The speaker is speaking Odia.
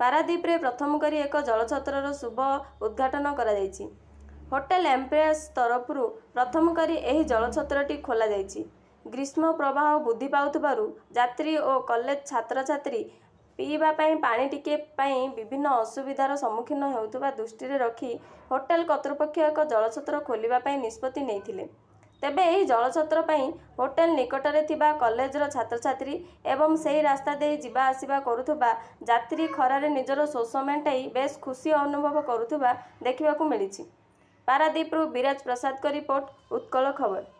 ପାରାଦୀପରେ ପ୍ରଥମ କରି ଏକ ଜଳଛତ୍ରର ଶୁଭ ଉଦ୍ଘାଟନ କରାଯାଇଛି ହୋଟେଲ ଏମ୍ପ୍ରେସ୍ ତରଫରୁ ପ୍ରଥମ କରି ଏହି ଜଳଛତ୍ରଟି ଖୋଲାଯାଇଛି ଗ୍ରୀଷ୍ମ ପ୍ରବାହ ବୃଦ୍ଧି ପାଉଥିବାରୁ ଯାତ୍ରୀ ଓ କଲେଜ ଛାତ୍ରଛାତ୍ରୀ ପିଇବା ପାଇଁ ପାଣି ଟିକେ ପାଇଁ ବିଭିନ୍ନ ଅସୁବିଧାର ସମ୍ମୁଖୀନ ହେଉଥିବା ଦୃଷ୍ଟିରେ ରଖି ହୋଟେଲ କର୍ତ୍ତୃପକ୍ଷ ଏକ ଜଳଛତ୍ର ଖୋଲିବା ପାଇଁ ନିଷ୍ପତ୍ତି ନେଇଥିଲେ ତେବେ ଏହି ଜଳଛତ୍ର ପାଇଁ ହୋଟେଲ ନିକଟରେ ଥିବା କଲେଜର ଛାତ୍ରଛାତ୍ରୀ ଏବଂ ସେହି ରାସ୍ତା ଦେଇ ଯିବା ଆସିବା କରୁଥିବା ଯାତ୍ରୀ ଖରାରେ ନିଜର ଶୋଷ ମେଣ୍ଟାଇ ବେଶ୍ ଖୁସି ଅନୁଭବ କରୁଥିବା ଦେଖିବାକୁ ମିଳିଛି ପାରାଦ୍ୱୀପରୁ ବିରାଜ ପ୍ରସାଦଙ୍କ ରିପୋର୍ଟ ଉତ୍କଳ ଖବର